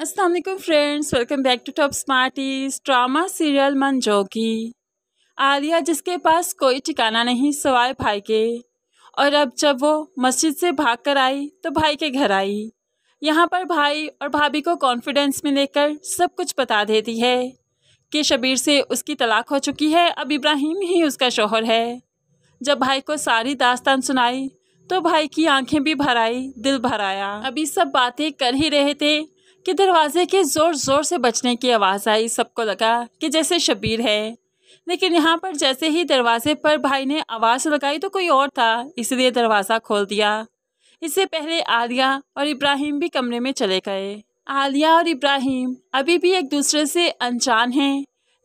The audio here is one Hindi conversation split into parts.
Aslam friends welcome back to top smarties drama serial Mann Jogi Alia जिसके पास कोई ठिकाना नहीं सवाए भाई के और अब जब वो मस्जिद से भाग कर आई तो भाई के घर आई यहाँ पर भाई और भाभी को कॉन्फिडेंस में लेकर सब कुछ बता देती है कि शबीर से उसकी तलाक हो चुकी है अब इब्राहिम ही उसका शोहर है जब भाई को सारी दास्तान सुनाई तो भाई की आंखें भी भर आई दिल भर आया अभी सब बातें कर ही रहे थे कि दरवाजे के ज़ोर ज़ोर से बचने की आवाज़ आई सबको लगा कि जैसे शबीर है लेकिन यहाँ पर जैसे ही दरवाजे पर भाई ने आवाज़ लगाई तो कोई और था इसलिए दरवाज़ा खोल दिया इससे पहले आलिया और इब्राहिम भी कमरे में चले गए आलिया और इब्राहिम अभी भी एक दूसरे से अनजान हैं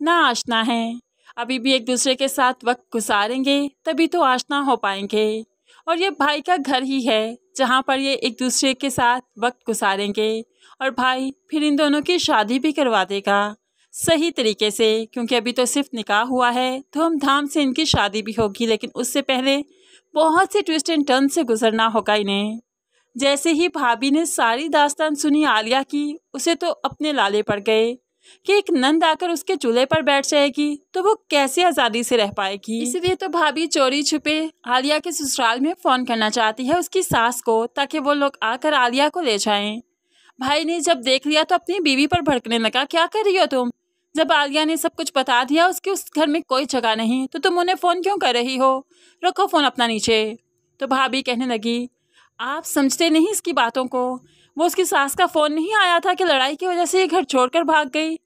ना आशना हैं अभी भी एक दूसरे के साथ वक्त गुजारेंगे तभी तो आशना हो पाएंगे और ये भाई का घर ही है जहाँ पर ये एक दूसरे के साथ वक्त गुजारेंगे और भाई फिर इन दोनों की शादी भी करवा देगा सही तरीके से क्योंकि अभी तो सिर्फ निकाह हुआ है धूमधाम तो से इनकी शादी भी होगी लेकिन उससे पहले बहुत से ट्विस्ट एंड टर्न से गुजरना होगा इन्हें जैसे ही भाभी ने सारी दास्तान सुनी आलिया की उसे तो अपने लाले पड़ गए कि एक नंद आकर उसके चूल्हे पर बैठ जाएगी तो वो कैसे आज़ादी से रह पाएगी इसलिए तो भाभी चोरी छुपे आलिया के ससुराल में फ़ोन करना चाहती है उसकी सास को ताकि वो लोग आकर आलिया को ले जाएं भाई ने जब देख लिया तो अपनी बीवी पर भड़कने लगा क्या कर रही हो तुम जब आलिया ने सब कुछ बता दिया उसके उस घर में कोई जगह नहीं तो तुम उन्हें फ़ोन क्यों कर रही हो रखो फ़ोन अपना नीचे तो भाभी कहने लगी आप समझते नहीं इसकी बातों को वो उसकी सास का फ़ोन नहीं आया था कि लड़ाई की वजह से ये घर छोड़कर भाग गई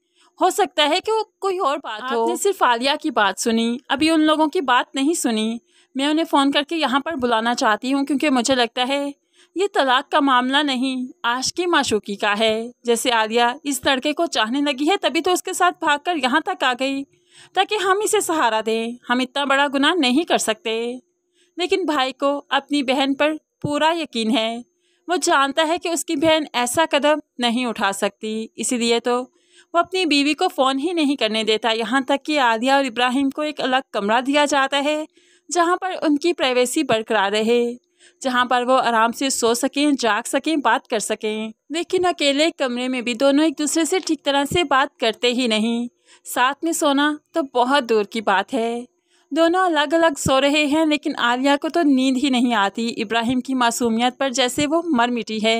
हो सकता है कि वो कोई और बात हो आपने सिर्फ आलिया की बात सुनी अभी उन लोगों की बात नहीं सुनी मैं उन्हें फ़ोन करके यहाँ पर बुलाना चाहती हूँ क्योंकि मुझे लगता है ये तलाक का मामला नहीं की माशूकी का है जैसे आलिया इस लड़के को चाहने लगी है तभी तो उसके साथ भाग कर यहाँ तक आ गई ताकि हम इसे सहारा दें हम इतना बड़ा गुनाह नहीं कर सकते लेकिन भाई को अपनी बहन पर पूरा यकीन है वो जानता है कि उसकी बहन ऐसा कदम नहीं उठा सकती इसीलिए तो वो अपनी बीवी को फ़ोन ही नहीं करने देता यहाँ तक कि आलिया और इब्राहिम को एक अलग कमरा दिया जाता है जहाँ पर उनकी प्राइवेसी बरकरार रहे जहाँ पर वो आराम से सो सकें जाग सकें बात कर सकें लेकिन अकेले कमरे में भी दोनों एक दूसरे से ठीक तरह से बात करते ही नहीं साथ में सोना तो बहुत दूर की बात है दोनों अलग अलग सो रहे हैं लेकिन आलिया को तो नींद ही नहीं आती इब्राहिम की मासूमियत पर जैसे वो मर मिटी है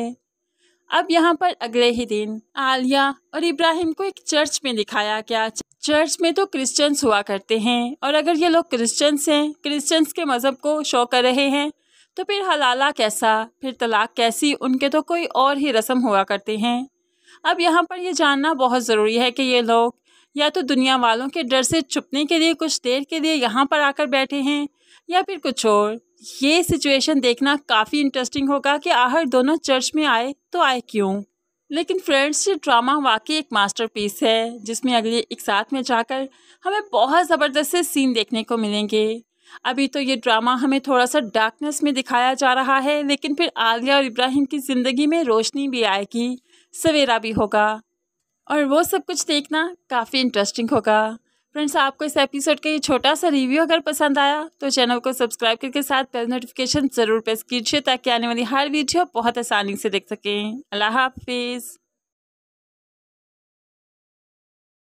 अब यहाँ पर अगले ही दिन आलिया और इब्राहिम को एक चर्च में दिखाया क्या चर्च में तो क्रिश्चियंस हुआ करते हैं और अगर ये लोग क्रिश्चियंस हैं क्रिश्चियंस के मज़हब को शो कर रहे हैं तो फिर हलाला कैसा फिर तलाक कैसी उनके तो कोई और ही रस्म हुआ करते हैं अब यहाँ पर ये जानना बहुत ज़रूरी है कि ये लोग या तो दुनिया वालों के डर से छुपने के लिए कुछ देर के लिए यहाँ पर आकर बैठे हैं या फिर कुछ और ये सिचुएशन देखना काफ़ी इंटरेस्टिंग होगा कि आहर दोनों चर्च में आए तो आए क्यों लेकिन फ्रेंड्स ये ड्रामा वाकई एक मास्टरपीस है जिसमें अगले एक साथ में जाकर हमें बहुत ज़बरदस्त से सीन देखने को मिलेंगे अभी तो ये ड्रामा हमें थोड़ा सा डार्कनेस में दिखाया जा रहा है लेकिन फिर आलिया और इब्राहिम की ज़िंदगी में रोशनी भी आएगी सवेरा भी होगा और वो सब कुछ देखना काफ़ी इंटरेस्टिंग होगा फ्रेंड्स आपको इस एपिसोड का ये छोटा सा रिव्यू अगर पसंद आया तो चैनल को सब्सक्राइब करके साथ बेल नोटिफिकेशन ज़रूर प्रेस कीजिए ताकि आने वाली हर वीडियो बहुत आसानी से देख सकें अल्लाह हाफिज़